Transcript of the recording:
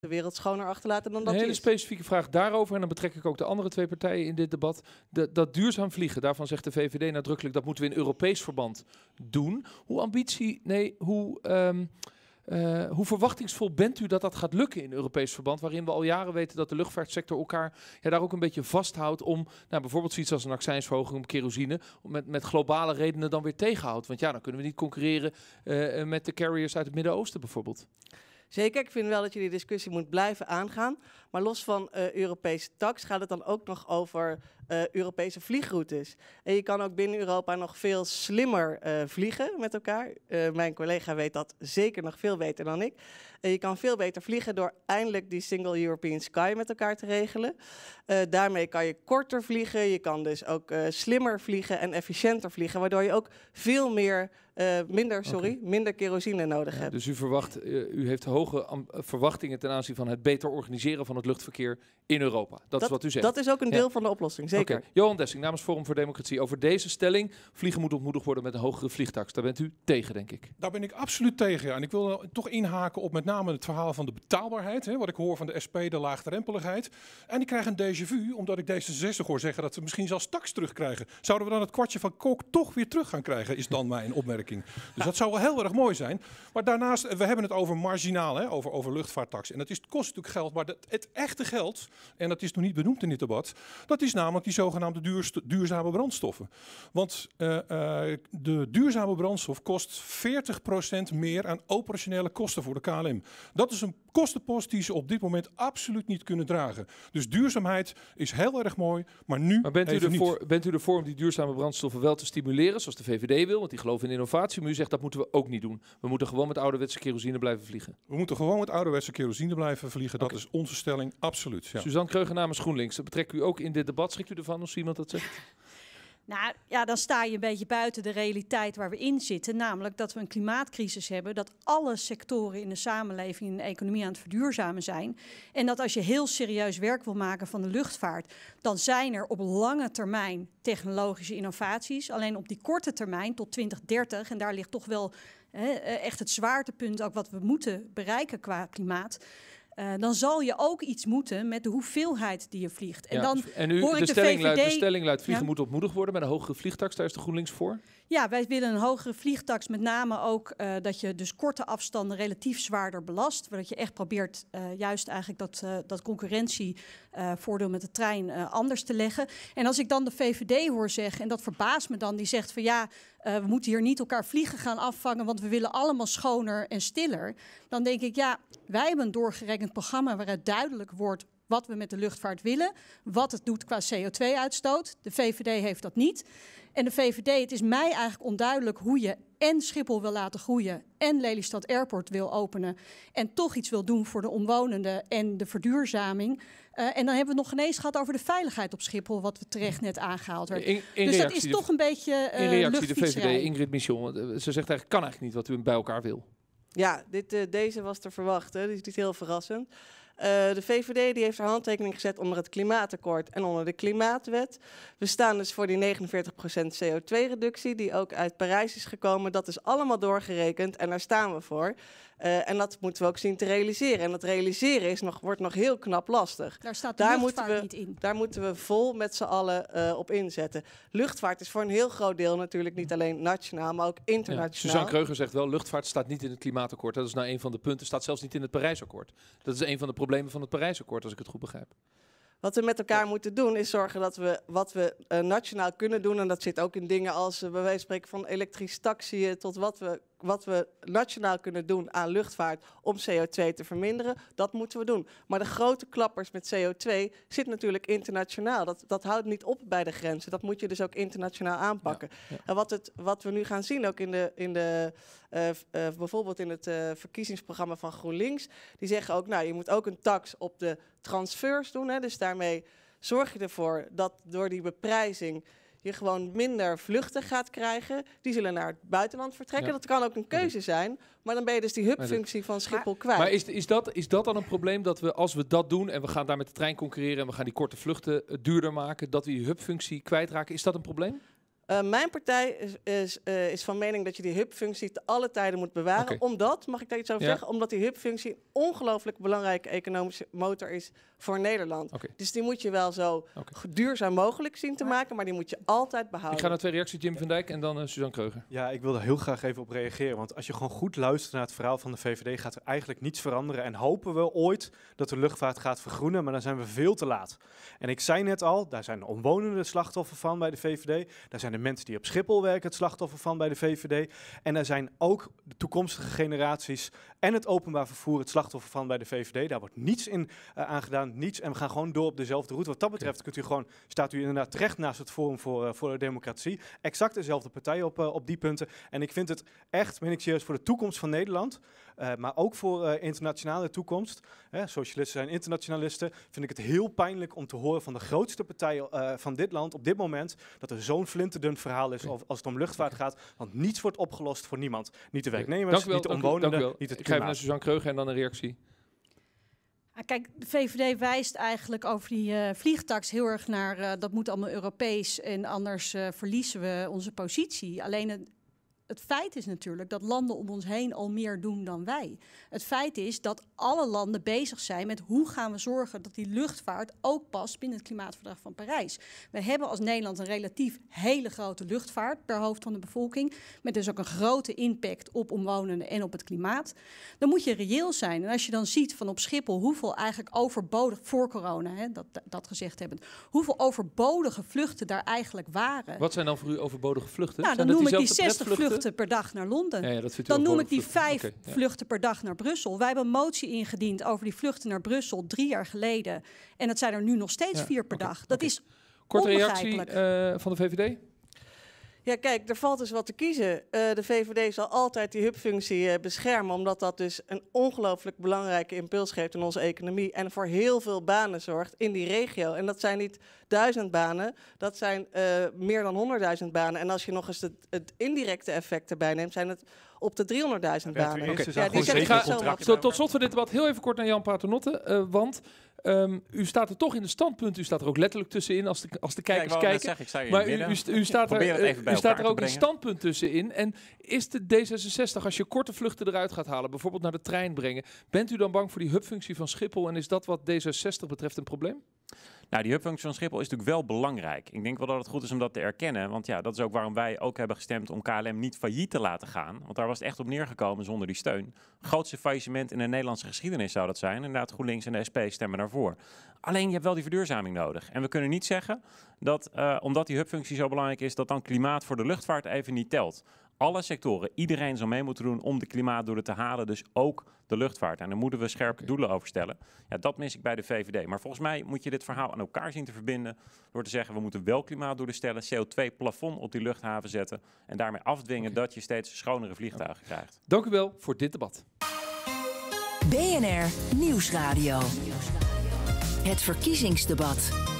de wereld schoner achterlaten dan dat Een hele specifieke vraag daarover, en dan betrek ik ook de andere twee partijen in dit debat. De, dat duurzaam vliegen, daarvan zegt de VVD nadrukkelijk, dat moeten we in Europees verband doen. Hoe ambitie, nee, hoe, ehm, eh, hoe verwachtingsvol bent u dat dat gaat lukken in Europees verband, waarin we al jaren weten dat de luchtvaartsector elkaar ja, daar ook een beetje vasthoudt om nou, bijvoorbeeld zoiets als een accijnsverhoging op kerosine met, met globale redenen dan weer tegenhoudt. Want ja, dan kunnen we niet concurreren eh, met de carriers uit het Midden-Oosten bijvoorbeeld. Zeker, ik vind wel dat je die discussie moet blijven aangaan. Maar los van uh, Europese tax gaat het dan ook nog over eh, Europese vliegroutes. En je kan ook binnen Europa nog veel slimmer eh, vliegen met elkaar. Eh, mijn collega weet dat zeker nog veel beter dan ik. En je kan veel beter vliegen door eindelijk die Single European Sky met elkaar te regelen. daarmee kan je korter vliegen, je kan dus ook slimmer vliegen en efficiënter vliegen, waardoor je ook veel meer minder, sorry, minder kerosine nodig hebt. Dus u, verwacht, u heeft hoge verwachtingen ten aanzien van het beter organiseren van het luchtverkeer in Europa. Dat, is wat u zegt. Dat is ook een deel van de oplossing, zeker. Johan Dessing namens Forum voor Democratie. Over deze stelling, vliegen moet ontmoedigd worden met een hogere vliegtax. Daar bent u tegen, denk ik. Daar ben ik absoluut tegen. En ik wil toch inhaken op met name het verhaal van de betaalbaarheid. Hè, wat ik hoor van de SP, de laagdrempeligheid. En ik krijg een déjà vu, omdat ik deze 66 hoor zeggen dat ze misschien zelfs tax terugkrijgen. Zouden we dan het kwartje van kook toch weer terug gaan krijgen, is dan mijn opmerking. Dus dat zou wel heel erg mooi zijn. Maar daarnaast, we hebben het over marginaal, hè, over, over luchtvaarttax. En dat is, kost natuurlijk geld, maar het echte geld, en dat is nog niet benoemd in dit debat, dat is namelijk die zogenaamde duurzame brandstoffen. Want eh, eh, de duurzame brandstof kost 40% meer aan operationele kosten voor de KLM. Dat is een kostenpost die ze op dit moment absoluut niet kunnen dragen. Dus duurzaamheid is heel erg mooi, maar nu. bent u, ervoor, bent u ervoor om die duurzame brandstoffen wel te stimuleren, zoals de VVD wil? Want die geloven in innovatie. Maar u zegt dat moeten we ook niet doen. We moeten gewoon met ouderwetse kerosine blijven vliegen. We moeten gewoon met ouderwetse kerosine blijven vliegen. Dat is onze stelling, absoluut. Suzanne Kreugen namens GroenLinks. Dat betrekt u ook in dit debat. Schrikt u ervan als iemand dat zegt? Nou ja, dan sta je een beetje buiten de realiteit waar we in zitten. Namelijk dat we een klimaatcrisis hebben. Dat alle sectoren in de samenleving en de economie aan het verduurzamen zijn. En dat als je heel serieus werk wil maken van de luchtvaart. dan zijn er op lange termijn technologische innovaties. Alleen op die korte termijn, tot 2030, en daar ligt toch wel eh, echt het zwaartepunt ook wat we moeten bereiken qua klimaat. Eh, dan zal je ook iets moeten met de hoeveelheid die je vliegt. En dan dus- en hoor de ik de, stelling VVD... de stelling luidt, vliegen moet opmoedig worden met een hogere vliegtax. Daar is de GroenLinks voor. Ja, wij willen een hogere vliegtax. Met name ook eh, dat je dus korte afstanden relatief zwaarder belast. Dat je echt probeert eh, juist eigenlijk dat, dat concurrentievoordeel met de trein anders te leggen. En als ik dan de VVD hoor zeggen, en dat verbaast me dan, die zegt van ja, eh, we moeten hier niet elkaar vliegen gaan afvangen, want we willen allemaal schoner en stiller. Dan denk ik, ja, wij hebben een doorgerekend programma waaruit duidelijk wordt wat we met de luchtvaart willen, wat het doet qua CO2-uitstoot. De VVD heeft dat niet. En de VVD, het is mij eigenlijk onduidelijk hoe je en Schiphol wil laten groeien en Lelystad Airport wil openen en toch iets wil doen voor de omwonenden en de verduurzaming. Eh, en dan hebben we het nog eens gehad over de veiligheid op Schiphol, wat we terecht net aangehaald werd. dus dat is toch een beetje uh, In reactie de VVD, Ingrid Michon, eh, ze zegt eigenlijk, kan eigenlijk niet wat u bij elkaar wil. Ja, dit, deze was te verwachten, dus niet heel verrassend. Eh, de VVD die heeft haar handtekening gezet onder het klimaatakkoord en onder de klimaatwet. We staan dus voor die 49% CO2-reductie die ook uit Parijs is gekomen. Dat is allemaal doorgerekend en daar staan we voor. Eh, en dat moeten we ook zien te realiseren. En dat realiseren is nog, wordt nog heel knap lastig. Daar staat de we, niet in. Daar moeten we vol met z'n allen eh, op inzetten. Luchtvaart is voor een heel groot deel natuurlijk niet alleen nationaal, maar ook internationaal. Suzanne Kreuger zegt wel, luchtvaart staat niet in het klimaatakkoord. Dat is nou een van de punten. staat zelfs niet in het Parijsakkoord. Dat is een van de problemen problemen van het Parijsakkoord, als ik het goed begrijp. Wat we met elkaar moeten doen is zorgen dat we wat we eh, nationaal kunnen doen. En dat zit ook in dingen als uh, bij wijze van spreken van elektrisch taxiën tot wat we wat we nationaal kunnen doen aan luchtvaart om CO2 te verminderen, dat moeten we doen. Maar de grote klappers met CO2 zit natuurlijk internationaal. Dat, dat houdt niet op bij de grenzen. Dat moet je dus ook internationaal aanpakken. En wat, het, wat we nu gaan zien, ook in de, in de, eh, eh, bijvoorbeeld in het eh, verkiezingsprogramma van GroenLinks, die zeggen ook, nou, je moet ook een tax op de transfers doen. Hè, dus daarmee zorg je ervoor dat door die beprijzing je gewoon minder vluchten gaat krijgen. Die zullen naar het buitenland vertrekken. Dat kan ook een keuze zijn. Maar dan ben je dus die hubfunctie van Schiphol kwijt. Maar is, is, dat, is dat dan een probleem dat we, als we dat doen en we gaan daar met de trein concurreren en we gaan die korte vluchten eh, duurder maken, dat we die hubfunctie kwijtraken? Is dat een probleem? Eh, mijn partij is, eh, is, van mening dat je die hubfunctie te alle tijden moet bewaren. Omdat, mag ik daar iets over zeggen? Omdat die hubfunctie een ongelooflijk belangrijke economische motor is voor Nederland. Dus die moet je wel zo duurzaam mogelijk zien te maken, maar die moet je altijd behouden. Ik ga naar twee reacties, Jim van Dijk en dan eh, Suzanne Kreuger. Ja, ik wil daar heel graag even op reageren. Want als je gewoon goed luistert naar het verhaal van de VVD, gaat er eigenlijk niets veranderen. En hopen we ooit dat de luchtvaart gaat vergroenen, maar dan zijn we veel te laat. En ik zei net al, daar zijn omwonenden slachtoffer van bij de VVD. Daar zijn de de mensen die op Schiphol werken het slachtoffer van bij de VVD. En daar zijn ook de toekomstige generaties en het openbaar vervoer het slachtoffer van bij de VVD. Daar wordt niets in eh, aangedaan, niets. En we gaan gewoon door op dezelfde route. Wat dat betreft kunt u gewoon, staat u inderdaad terecht naast het Forum voor, eh, voor de Democratie. Exact dezelfde partij op, eh, op die punten. En ik vind het echt, Ben ik serieus, voor de toekomst van Nederland... Eh, maar ook voor uh, internationale toekomst, socialisten zijn internationalisten, vind ik het heel pijnlijk om te horen van de grootste partij eh, van dit land op dit moment dat er zo'n flinterdun verhaal is als, als het om luchtvaart gaat. Want niets wordt opgelost voor niemand. Niet de werknemers, niet de omwonenden, niet het klimaat. Ik geef naar Suzanne Kreugen en dan een reactie. Ah, kijk, de VVD wijst eigenlijk over die uh, vliegtax heel erg naar dat moet allemaal Europees en anders verliezen we onze positie. Alleen het feit is natuurlijk dat landen om ons heen al meer doen dan wij. Het feit is dat alle landen bezig zijn met hoe gaan we zorgen dat die luchtvaart ook past binnen het Klimaatverdrag van Parijs. We hebben als Nederland een relatief hele grote luchtvaart per hoofd van de bevolking, met dus ook een grote impact op omwonenden en op het klimaat. Dan moet je reëel zijn. En als je dan ziet van op Schiphol hoeveel eigenlijk overbodig voor corona, hè, dat, dat gezegd hebben, hoeveel overbodige vluchten daar eigenlijk waren. Wat zijn dan voor u overbodige vluchten? Nou, dan, dan noem ik die 60 vluchten vluchten per dag naar Londen. dan noem ik die vijf vluchten per dag naar Brussel. Wij hebben een motie ingediend over die vluchten naar Brussel drie jaar geleden. En dat zijn er nu nog steeds vier per dag. Dat is Korte reactie uh, van de VVD? Ja, kijk, er valt dus wat te kiezen. Eh, de VVD zal altijd die hubfunctie eh, beschermen, omdat dat dus een ongelooflijk belangrijke impuls geeft in onze economie en voor heel veel banen zorgt in die regio. En dat zijn niet duizend banen, dat zijn eh, meer dan honderdduizend banen. En als je nog eens het, het indirecte effect erbij neemt, zijn het op de 300.000 banen. Okay. Ja, tot, dus tot slot van dit debat heel even kort naar Jan Paternotte, want Ehm, u staat er toch in de standpunt. U staat er ook letterlijk tussenin als de, als de kijkers ja, kijken. Zeggen, ik maar u, u, staat er, u staat er eh, ook een standpunt tussenin. En is de D66, als je korte vluchten eruit gaat halen, bijvoorbeeld naar de trein brengen, bent u dan bang voor die hubfunctie van Schiphol? En is dat wat D66 betreft een probleem? Nou, die hubfunctie van Schiphol is natuurlijk wel belangrijk. Ik denk wel dat het goed is om dat te erkennen. Want ja, dat is ook waarom wij ook hebben gestemd om KLM niet failliet te laten gaan. Want daar was het echt op neergekomen zonder die steun. grootste faillissement in de Nederlandse geschiedenis zou dat zijn. Inderdaad, GroenLinks en de SP stemmen daarvoor. Alleen je hebt wel die verduurzaming nodig. En we kunnen niet zeggen dat eh, omdat die hubfunctie zo belangrijk is, dat dan klimaat voor de luchtvaart even niet telt alle sectoren, iedereen zou mee moeten doen om de klimaatdoelen te halen. Dus ook de luchtvaart. En daar moeten we scherpe doelen over stellen. Ja, dat mis ik bij de VVD. Maar volgens mij moet je dit verhaal aan elkaar zien te verbinden. Door te zeggen, we moeten wel klimaatdoelen stellen. CO2-plafond op die luchthaven zetten. En daarmee afdwingen dat je steeds schonere vliegtuigen krijgt. Dank u wel voor dit debat. BNR Nieuwsradio. Het verkiezingsdebat.